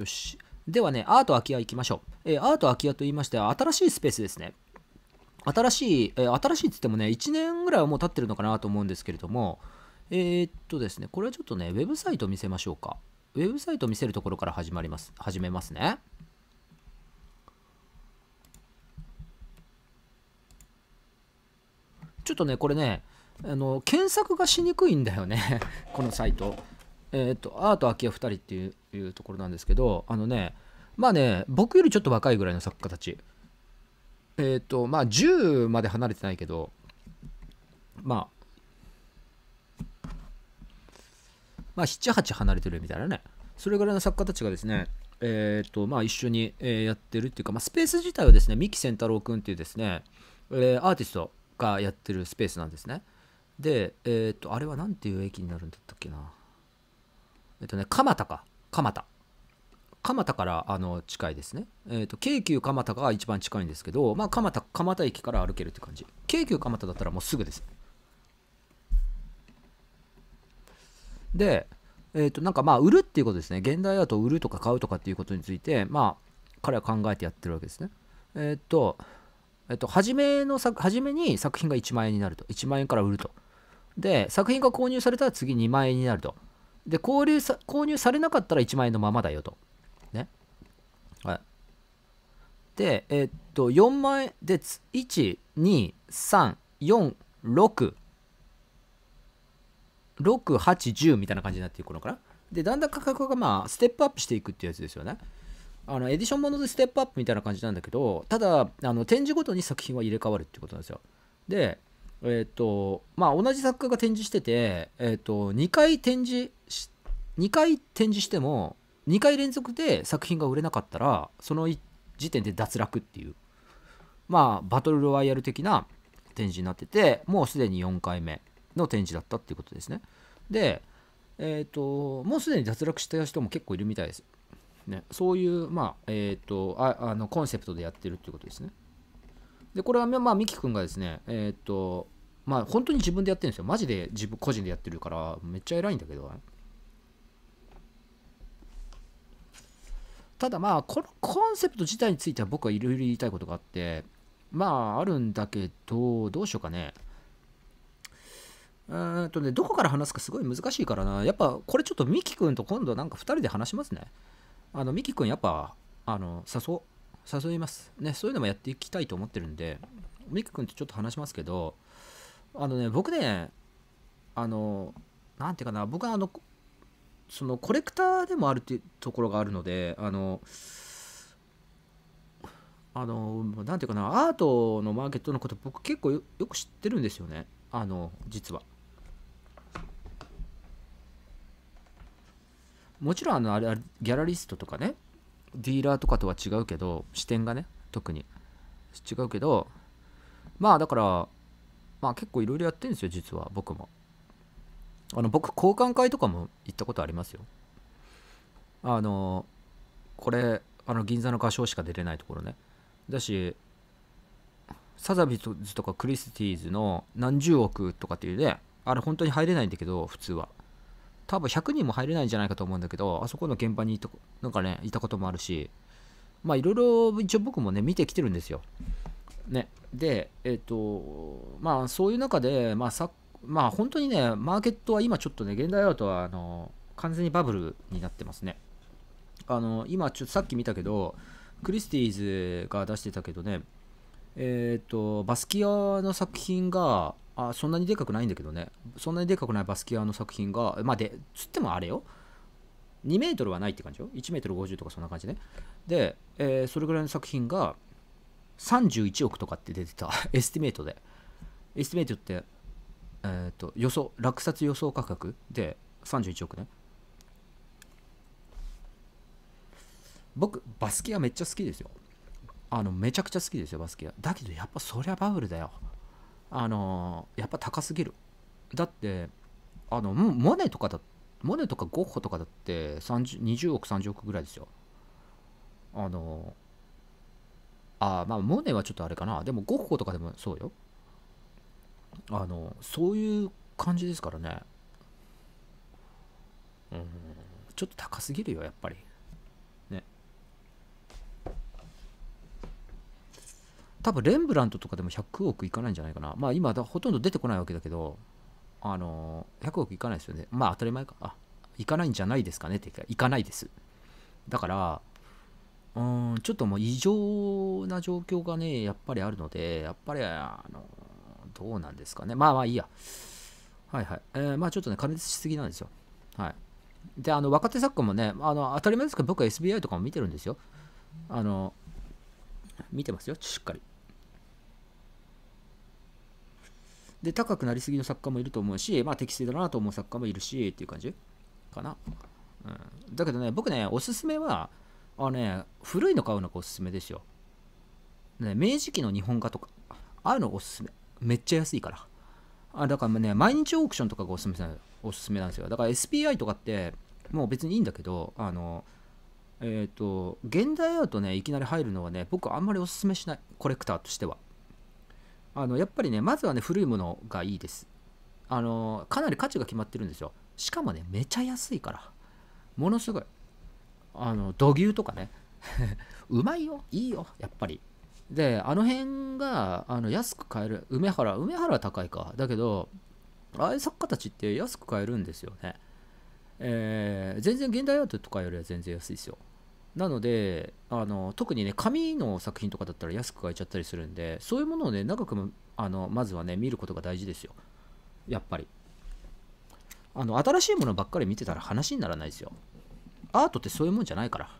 よし。ではね、アート空き家行きましょう。えー、アート空き家と言いましては、新しいスペースですね。新しい、えー、新しいって言ってもね、1年ぐらいはもう経ってるのかなと思うんですけれども、えー、っとですね、これはちょっとね、ウェブサイト見せましょうか。ウェブサイト見せるところから始まります。始めますね。ちょっとね、これね、あの検索がしにくいんだよね このサイト。えー、っと、アート秋夫2人っていういうところなんですけど、あのね、まあね、僕よりちょっと若いぐらいの作家たち。えっ、と、まあ、10まで離れてないけど、まあ、まあ、7、8離れてるみたいなね。それぐらいの作家たちがですね、えっ、ー、と、まあ、一緒に、えやってるっていうか、まあ、スペース自体はですね、三木仙太郎君っていうですね、えー、アーティストがやってるスペースなんですね。で、えっ、ー、と、あれは何ていう駅になるんだったっけな。えっとね、蒲田か。蒲田。蒲田からあの近いですね。えっ、と、京急蒲田が一番近いんですけど、まあ、蒲田、蒲田駅から歩けるって感じ。京急蒲田だったらもうすぐです。で、えっ、と、なんかまあ、売るっていうことですね。現代だと売るとか買うとかっていうことについて、まあ、彼は考えてやってるわけですね。えっ、と、えっと、初めの作、初めに作品が1万円になると。1万円から売ると。で、作品が購入されたら次2万円になると。で購入さ、購入されなかったら1万円のままだよと。ね。はい。で、えー、っと、4万円で、1、2、3、4、6、6、8、10みたいな感じになっていくのかな。で、だんだん価格がまあ、ステップアップしていくっていうやつですよね。あのエディションものでステップアップみたいな感じなんだけどただあの展示ごとに作品は入れ替わるってことなんですよでえー、とまあ同じ作家が展示してて、えー、と2回展示し2回展示しても2回連続で作品が売れなかったらその時点で脱落っていうまあバトルロワイヤル的な展示になっててもうすでに4回目の展示だったっていうことですねでえー、ともうすでに脱落した人も結構いるみたいですね、そういう、まあえーとああのコンセプトでやってるっていうことですね。で、これは、まあ、ミキ君がですね、えー、っと、まあ、本当に自分でやってるんですよ。マジで自分、個人でやってるから、めっちゃ偉いんだけど、ただまあ、このコンセプト自体については僕はいろいろ言いたいことがあって、まあ、あるんだけど、どうしようかね。うんとね、どこから話すかすごい難しいからな。やっぱ、これちょっとミキ君と今度なんか2人で話しますね。あの、ミキ君やっぱ、あの、誘う。誘います。ね、そういうのもやっていきたいと思ってるんで、ミク君とちょっと話しますけど、あのね、僕ね、あの、なんていうかな、僕はあの、そのコレクターでもあるっていうところがあるので、あの、あの、なんていうかな、アートのマーケットのこと僕結構よく知ってるんですよね。あの、実は。もちろんあのあれギャラリストとかねディーラーとかとは違うけど視点がね特に違うけどまあだからまあ結構いろいろやってるんですよ実は僕もあの僕交換会とかも行ったことありますよあのこれあの銀座の画商しか出れないところねだしサザビーズとかクリスティーズの何十億とかっていうねあれ本当に入れないんだけど普通は多分100人も入れないんじゃないかと思うんだけど、あそこの現場にいた、なんかね、いたこともあるし、まあいろいろ一応僕もね、見てきてるんですよ。ね。で、えっ、と、まあそういう中で、まあさ、まあ本当にね、マーケットは今ちょっとね、現代アートは、あの、完全にバブルになってますね。あの、今ちょっとさっき見たけど、クリスティーズが出してたけどね、えっ、と、バスキアの作品が、あそんなにでかくないんだけどねそんなにでかくないバスキアの作品がまあでつってもあれよ2メートルはないって感じよ1メートル50とかそんな感じねで、えー、それぐらいの作品が31億とかって出てた エスティメートでエスティメートって、えっ、ー、と予想落札予想価格で31億ね僕バスキアめっちゃ好きですよあのめちゃくちゃ好きですよバスキアだけどやっぱそりゃバブルだよあのやっぱ高すぎるだってあのモネとかだモネとかゴッホとかだって20億30億ぐらいですよあのあまあモネはちょっとあれかなでもゴッホとかでもそうよあのそういう感じですからねうんちょっと高すぎるよやっぱり多分レンブラントとかでも100億いかないんじゃないかなまあ今だほとんど出てこないわけだけどあの100億いかないですよねまあ当たり前かあいかないんじゃないですかねっていかいかないですだからうんちょっともう異常な状況がねやっぱりあるのでやっぱりあのどうなんですかねまあまあいいやはいはい、えー、まあちょっとね加熱しすぎなんですよはいであの若手作家もねあの当たり前ですけど僕は SBI とかも見てるんですよあの見てますよしっかりで、高くなりすぎの作家もいると思うし、まあ適正だなと思う作家もいるし、っていう感じかな。うん。だけどね、僕ね、おすすめは、あね、古いの買うのがおすすめですよ。ね、明治期の日本画とか、ああいうのおすすめ。めっちゃ安いから。あだからね、毎日オークションとかがおすすめおすすめなんですよ。だから SPI とかって、もう別にいいんだけど、あの、えっ、ー、と、現代アートね、いきなり入るのはね、僕あんまりおすすめしない。コレクターとしては。あのやっぱりねまずはね古いものがいいですあのかなり価値が決まってるんですよしかもねめちゃ安いからものすごいあの土牛とかね うまいよいいよやっぱりであの辺があの安く買える梅原梅原は高いかだけどああいう作家たちって安く買えるんですよねえー、全然現代アートとかよりは全然安いですよなのであの特にね紙の作品とかだったら安く買えちゃったりするんでそういうものをね長くもあのまずはね見ることが大事ですよやっぱりあの新しいものばっかり見てたら話にならないですよアートってそういうもんじゃないから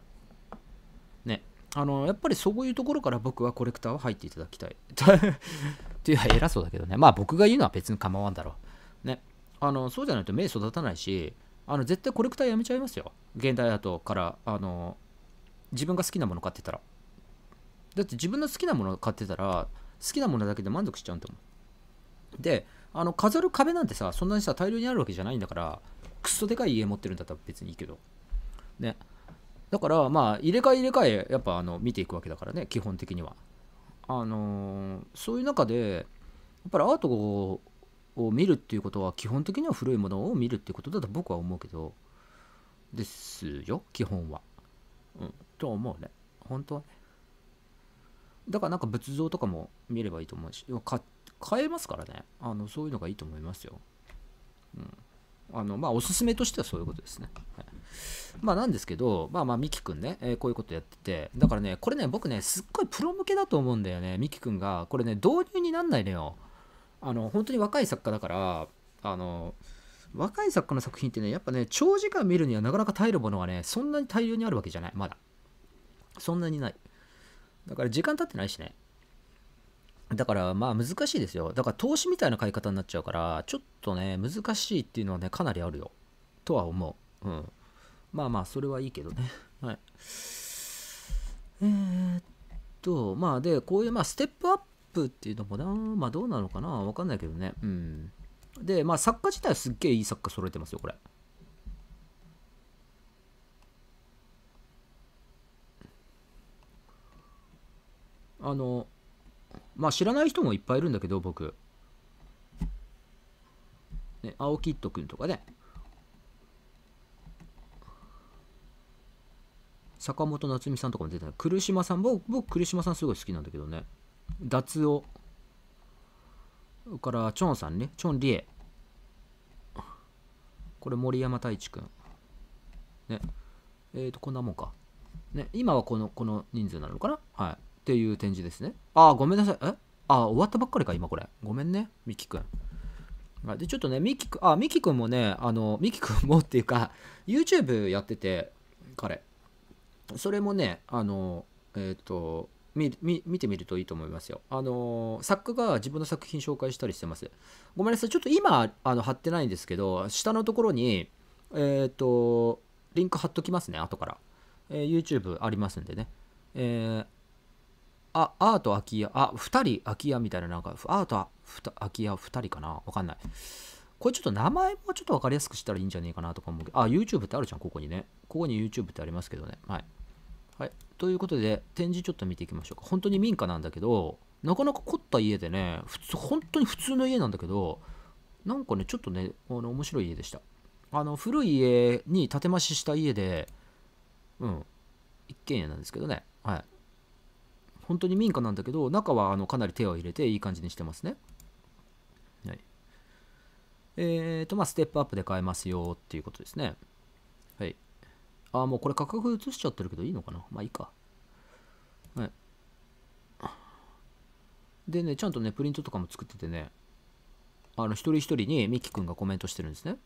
ねあのやっぱりそういうところから僕はコレクターは入っていただきたい っていうは偉そうだけどねまあ僕が言うのは別に構わんだろうねあのそうじゃないと目育たないしあの絶対コレクターやめちゃいますよ現代アートからあの自分が好きなもの買ってたらだって自分の好きなもの買ってたら好きなものだけで満足しちゃうと思う。であの飾る壁なんてさそんなにさ大量にあるわけじゃないんだからクソでかい家持ってるんだったら別にいいけどねだからまあ入れ替え入れ替えやっぱあの見ていくわけだからね基本的にはあのー、そういう中でやっぱりアートを見るっていうことは基本的には古いものを見るっていうことだと僕は思うけどですよ基本はうん、と思うね本当はねだからなんか仏像とかも見ればいいと思うし買えますからねあのそういうのがいいと思いますよ、うん、あのまあおすすめとしてはそういうことですね、はい、まあなんですけどまあまあ美樹くんね、えー、こういうことやっててだからねこれね僕ねすっごいプロ向けだと思うんだよね美樹くんがこれね導入になんないのよあの本当に若い作家だからあの若い作家の作品ってねやっぱね長時間見るにはなかなか耐えるものはねそんなに大量にあるわけじゃないまだそんなにないだから時間経ってないしねだからまあ難しいですよだから投資みたいな買い方になっちゃうからちょっとね難しいっていうのはねかなりあるよとは思ううんまあまあそれはいいけどね はいえー、っとまあでこういうまあステップアップっていうのもなまあどうなのかなわかんないけどねうんで、まあ、作家自体はすっげえいい作家揃えてますよ、これ。あの、まあ、知らない人もいっぱいいるんだけど、僕。ね、青キッドくんとかね。坂本夏美さんとかも出て来島さん、僕、僕、来島さんすごい好きなんだけどね。脱を。それから、チョンさんね。チョン・リエ。これ、森山太一くん。ね。えっ、ー、と、こんなもんか。ね。今はこの、この人数なのかなはい。っていう展示ですね。あごめんなさい。えあ終わったばっかりか、今これ。ごめんね、ミキくん。で、ちょっとね、ミキくん、あ、ミキくんもね、あの、ミキくんもっていうか、YouTube やってて、彼。それもね、あの、えっ、ー、と、見てみるといいと思いますよ。あの作家が自分の作品紹介したりしてます。ごめんなさい、ちょっと今あの貼ってないんですけど、下のところに、えっ、ー、と、リンク貼っときますね、後から。えー、YouTube ありますんでね。えー、あ、アート空き家、あ、2人空き家みたいな、なんか、アート空き家2人かなわかんない。これちょっと名前もちょっと分かりやすくしたらいいんじゃねえかなとか思うけど、あ、YouTube ってあるじゃん、ここにね。ここに YouTube ってありますけどね。はい。はい、ということで展示ちょっと見ていきましょうか本当に民家なんだけどなかなか凝った家でね普通本当に普通の家なんだけどなんかねちょっとねあの面白い家でしたあの古い家に建て増しした家でうん一軒家なんですけどねはい本当に民家なんだけど中はあのかなり手を入れていい感じにしてますねはいえーとまあステップアップで買えますよっていうことですねはいあ、もうこれ価格移しちゃってるけどいいのかなまあいいか。はい。でね、ちゃんとね、プリントとかも作っててね、あの、一人一人にミキ君がコメントしてるんですね。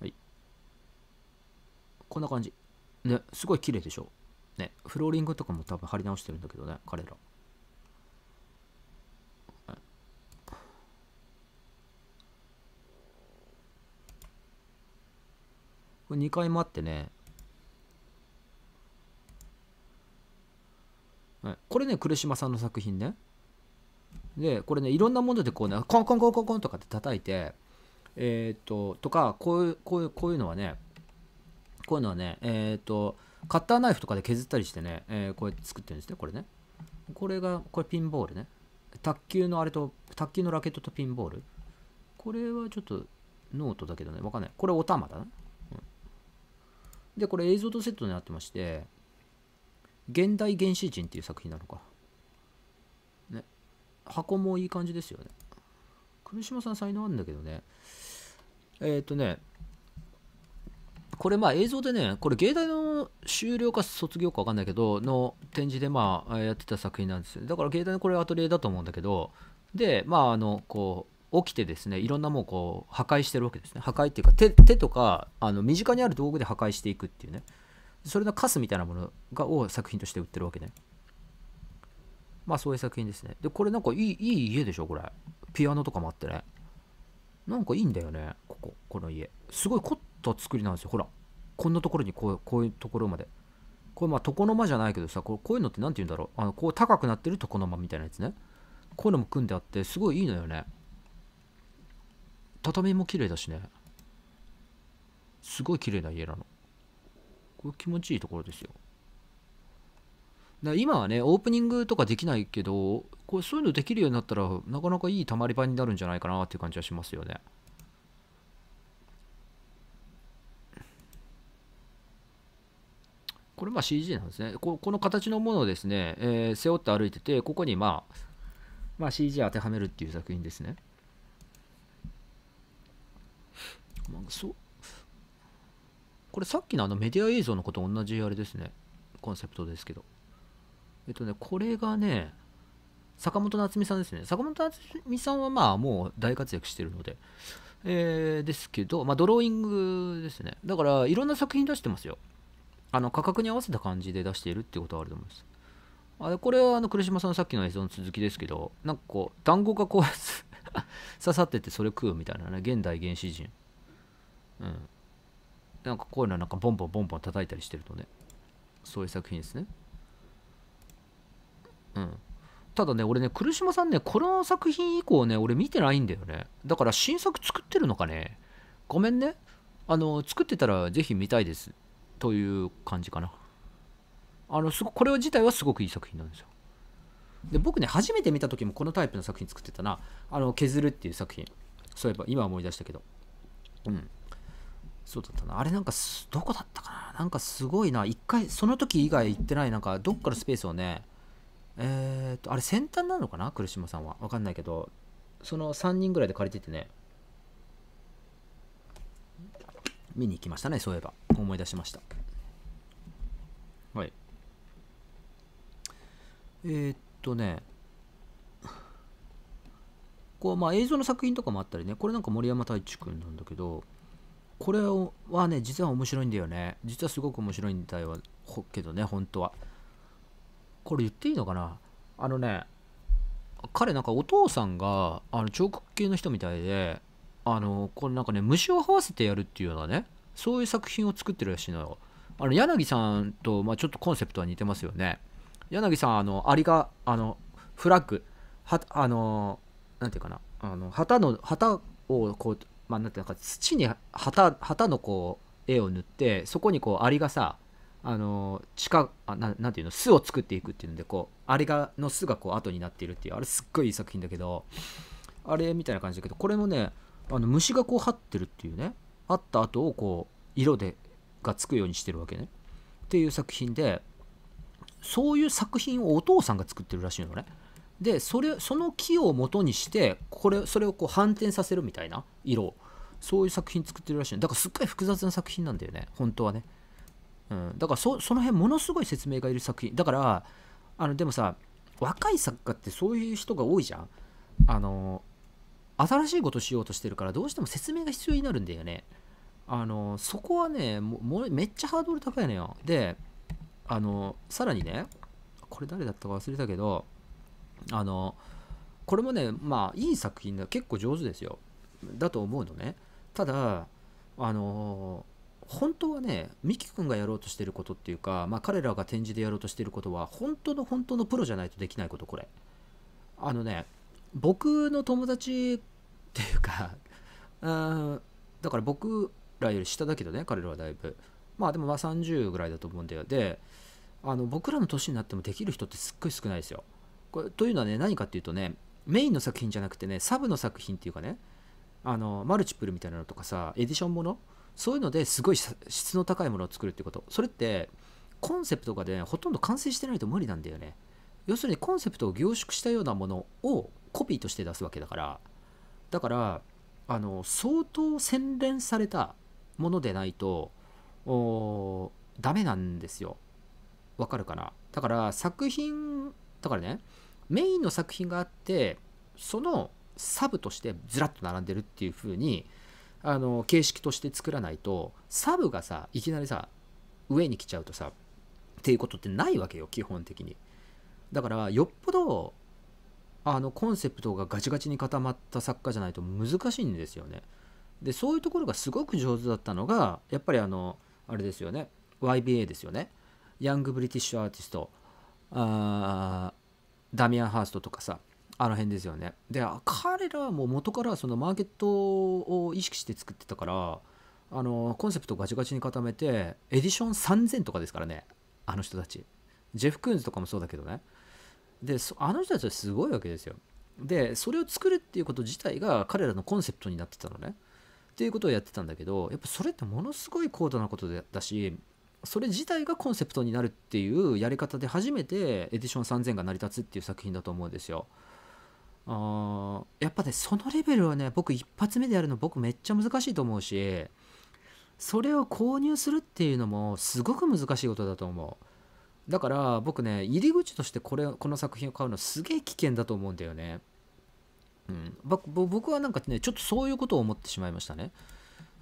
はい。こんな感じ。ね、すごい綺麗でしょ。ね、フローリングとかも多分貼り直してるんだけどね、彼ら。これ2回あってね。はい、これね、呉島さんの作品ね。で、これね、いろんなものでこうね、コンコンコンコンコンとかって叩いて、えっ、と、とか、こういう、こういう、こういうのはね、こういうのはね、えっ、と、カッターナイフとかで削ったりしてね、えー、こうやって作ってるんですね、これね。これが、これピンボールね。卓球のあれと、卓球のラケットとピンボール。これはちょっとノートだけどね、わかんない。これお玉だな、ね。で、これ映像とセットになってまして、現代原始人っていう作品なのか。ね。箱もいい感じですよね。黒島さん才能あるんだけどね。えっ、ー、とね、これまあ映像でね、これ芸大の修了か卒業か分かんないけど、の展示でまあやってた作品なんですよ。だから芸大のこれアトリエだと思うんだけど、で、まああの、こう、起きてですねいろんなもうこう破壊してるわけですね破壊っていうか手手とかあの身近にある道具で破壊していくっていうねそれのカスみたいなものがを作品として売ってるわけねまあそういう作品ですねでこれなんかいいいい家でしょこれピアノとかもあってねなんかいいんだよねこここの家すごい凝った作りなんですよほらこんなところにこうこういうところまでこれまあ床の間じゃないけどさこれこういうのって何て言うんだろうあのこう高くなってる床の間みたいなやつねこういうのも組んであってすごいいいのよね畳も綺麗だしねすごい綺麗な家なのこれ気持ちいいところですよだ今はねオープニングとかできないけどこれそういうのできるようになったらなかなかいいたまり場になるんじゃないかなっていう感じはしますよねこれまあ CG なんですねこ。この形のものをですね、えー、背負って歩いてて、ここにまあ、まあ、CG 当てはめるっていう作品ですね。そこれさっきのあのメディア映像のこと同じあれですねコンセプトですけどえっとねこれがね坂本夏美さんですね坂本夏美さんはまあもう大活躍してるのでえー、ですけど、まあ、ドローイングですねだからいろんな作品出してますよあの価格に合わせた感じで出しているってことはあると思いますあれこれはあの来島さんのさっきの映像の続きですけどなんかこう団子がこう 刺さっててそれ食うみたいなね現代原始人うん、なんかこういうのなんかボンボンボンボン叩いたりしてるとねそういう作品ですねうんただね俺ね来島さんねこの作品以降ね俺見てないんだよねだから新作作ってるのかねごめんねあの作ってたら是非見たいですという感じかなあのすごこれ自体はすごくいい作品なんですよで僕ね初めて見た時もこのタイプの作品作ってたな「あの削る」っていう作品そういえば今思い出したけどうんそうだったなあれなんかどこだったかななんかすごいな一回その時以外行ってないなんかどっかのスペースをねえー、っとあれ先端なのかな来島さんは分かんないけどその3人ぐらいで借りててね見に行きましたねそういえば思い出しましたはいえー、っとねこうまあ映像の作品とかもあったりねこれなんか森山太一君なんだけどこれはね、実は面白いんだよね。実はすごく面白いんだよ。けどね、本当は。これ言っていいのかなあのね、彼なんかお父さんが、あの、彫刻系の人みたいで、あの、これなんかね、虫を這わせてやるっていうようなね、そういう作品を作ってるらしいのよ。あの、柳さんと、まあ、ちょっとコンセプトは似てますよね。柳さん、あの、アリが、あの、フラッグ、は、あの、なんていうかな、あの、旗の、旗をこう、まあ、なんていうか土に旗旗のこう絵を塗ってそこにこうアリがさあの地下あななんていうの巣を作っていくっていうのでこうアリがの巣がこう後になっているっていうあれすっごいいい作品だけどあれみたいな感じだけどこれもねあの虫がこう張ってるっていうねあった後をこう色でがつくようにしてるわけねっていう作品でそういう作品をお父さんが作ってるらしいのね。でそれその木を元にしてこれそれをこう反転させるみたいな色そういう作品作ってるらしいだからすっごい複雑な作品なんだよね本当はね、うん、だからそその辺ものすごい説明がいる作品だからあのでもさ若い作家ってそういう人が多いじゃんあの新しいことしようとしてるからどうしても説明が必要になるんだよねあのそこはねもめっちゃハードル高いのよであのさらにねこれ誰だったか忘れたけどあのこれもねまあいい作品だ結構上手ですよだと思うのねただあの本当はねミキ君がやろうとしてることっていうか、まあ、彼らが展示でやろうとしてることは本当の本当のプロじゃないとできないことこれあのね僕の友達っていうか だから僕らより下だけどね彼らはだいぶまあでもまあ30ぐらいだと思うんだよであの僕らの年になってもできる人ってすっごい少ないですよこれというのはね何かっていうとねメインの作品じゃなくてねサブの作品っていうかねあのマルチプルみたいなのとかさエディションものそういうのですごい質の高いものを作るってことそれってコンセプトがねほとんど完成してないと無理なんだよね要するにコンセプトを凝縮したようなものをコピーとして出すわけだからだからあの相当洗練されたものでないとダメなんですよわかるかなだから作品だからねメインの作品があってそのサブとしてずらっと並んでるっていう風にあの形式として作らないとサブがさいきなりさ上に来ちゃうとさっていうことってないわけよ基本的にだからよっぽどあのコンセプトがガチガチに固まった作家じゃないと難しいんですよねでそういうところがすごく上手だったのがやっぱりあのあれですよね YBA ですよねヤング・ブリティッシュ・アーティストああ。ダミアン・ハーストとかさあの辺ですよねで彼らはもう元からそのマーケットを意識して作ってたからあのコンセプトをガチガチに固めてエディション3000とかですからねあの人たちジェフ・クーンズとかもそうだけどねであの人たちはすごいわけですよでそれを作るっていうこと自体が彼らのコンセプトになってたのねっていうことをやってたんだけどやっぱそれってものすごい高度なことだしそれ自体がコンセプトになるっていうやり方で初めてエディション3000が成り立つっていう作品だと思うんですよ。あやっぱねそのレベルはね僕一発目でやるの僕めっちゃ難しいと思うしそれを購入するっていうのもすごく難しいことだと思うだから僕ね入り口としてこれこの作品を買うのすげえ危険だと思うんだよねうん僕はなんかねちょっとそういうことを思ってしまいましたね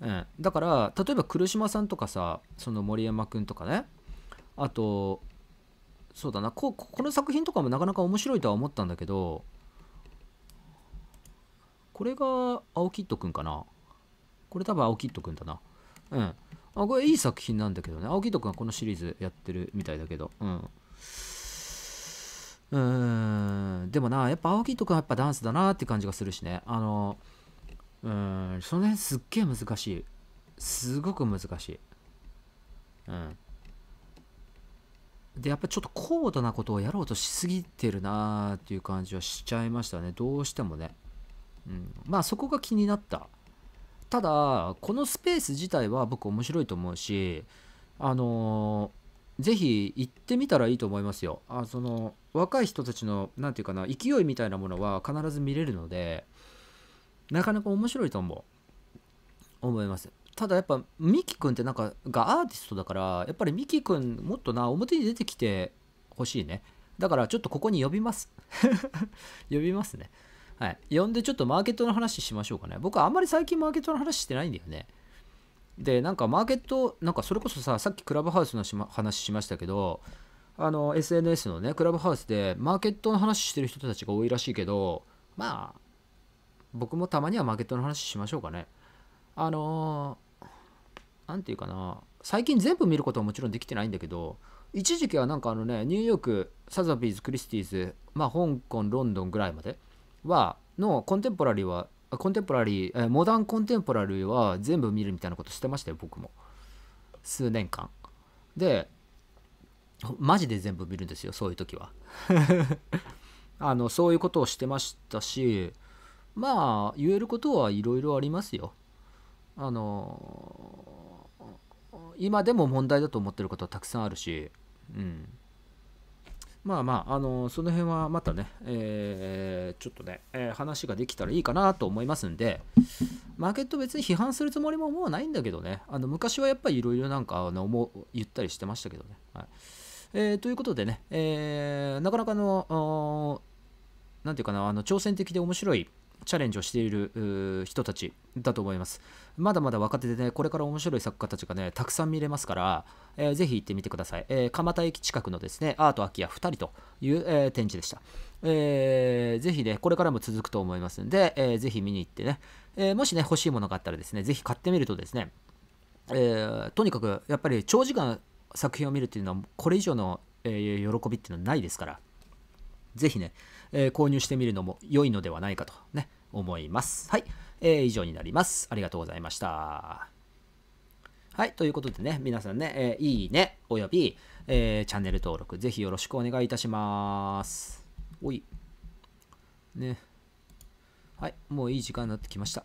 うん、だから例えば来島さんとかさその森山君とかねあとそうだなここの作品とかもなかなか面白いとは思ったんだけどこれが青キッド君かなこれ多分青キッド君だなうんあこれいい作品なんだけどね青キッドはこのシリーズやってるみたいだけどうんうんでもなやっぱ青キッドくんはやっぱダンスだなって感じがするしねあのーうんその辺すっげえ難しいすごく難しいうんでやっぱちょっと高度なことをやろうとしすぎてるなーっていう感じはしちゃいましたねどうしてもね、うん、まあそこが気になったただこのスペース自体は僕面白いと思うしあのー、ぜひ行ってみたらいいと思いますよあその若い人たちの何て言うかな勢いみたいなものは必ず見れるのでなかなか面白いと思う思いますただやっぱミキ君ってなんかがアーティストだからやっぱりミキ君もっとな表に出てきてほしいねだからちょっとここに呼びます 呼びますねはい呼んでちょっとマーケットの話しましょうかね僕はあんまり最近マーケットの話してないんだよねでなんかマーケットなんかそれこそささっきクラブハウスのし、ま、話しましたけどあの SNS のねクラブハウスでマーケットの話してる人たちが多いらしいけどまあ僕もたまにはマーケットの話しましょうかね。あの何、んて言うかな、最近全部見ることはもちろんできてないんだけど、一時期はなんかあのね、ニューヨーク、サザビーズ、クリスティーズ、まあ香港、ロンドンぐらいまでは、のコンテンポラリーは、コンテンポラリー、モダンコンテンポラリーは全部見るみたいなことしてましたよ、僕も。数年間。で、マジで全部見るんですよ、そういう時は。あの、そういうことをしてましたし、まあ言えることはいろいろありますよ。あの今でも問題だと思ってることはたくさんあるし、うん、まあまあ、あのその辺はまたね、えー、ちょっとね、えー、話ができたらいいかなと思いますんで、マーケット別に批判するつもりももうないんだけどね、あの昔はやっぱりいろいろなんかあのもう言ったりしてましたけどね。はいえー、ということでね、えなかなかの、なんていうかな、あの挑戦的で面白いチャレンジをしている人たちだと思います。まだまだ若手でね、これから面白い作家たちがね、たくさん見れますから、えー、ぜひ行ってみてください。えー、蒲田駅近くのですね、アート空き家2人という、えー、展示でした。えー、ぜひね、これからも続くと思いますんで、えー、ぜひ見に行ってね、えー、もしね、欲しいものがあったらですね、ぜひ買ってみるとですね、えー、とにかくやっぱり長時間作品を見るっていうのは、これ以上の、えー、喜びっていうのはないですから、ぜひね、えー、購入してみるのも良いのではないかとね、思います。はい、えー、以上になります。ありがとうございました。はい、ということでね、皆さんね、えー、いいね、および、えー、チャンネル登録、ぜひよろしくお願いいたします。おい。ね。はい、もういい時間になってきました。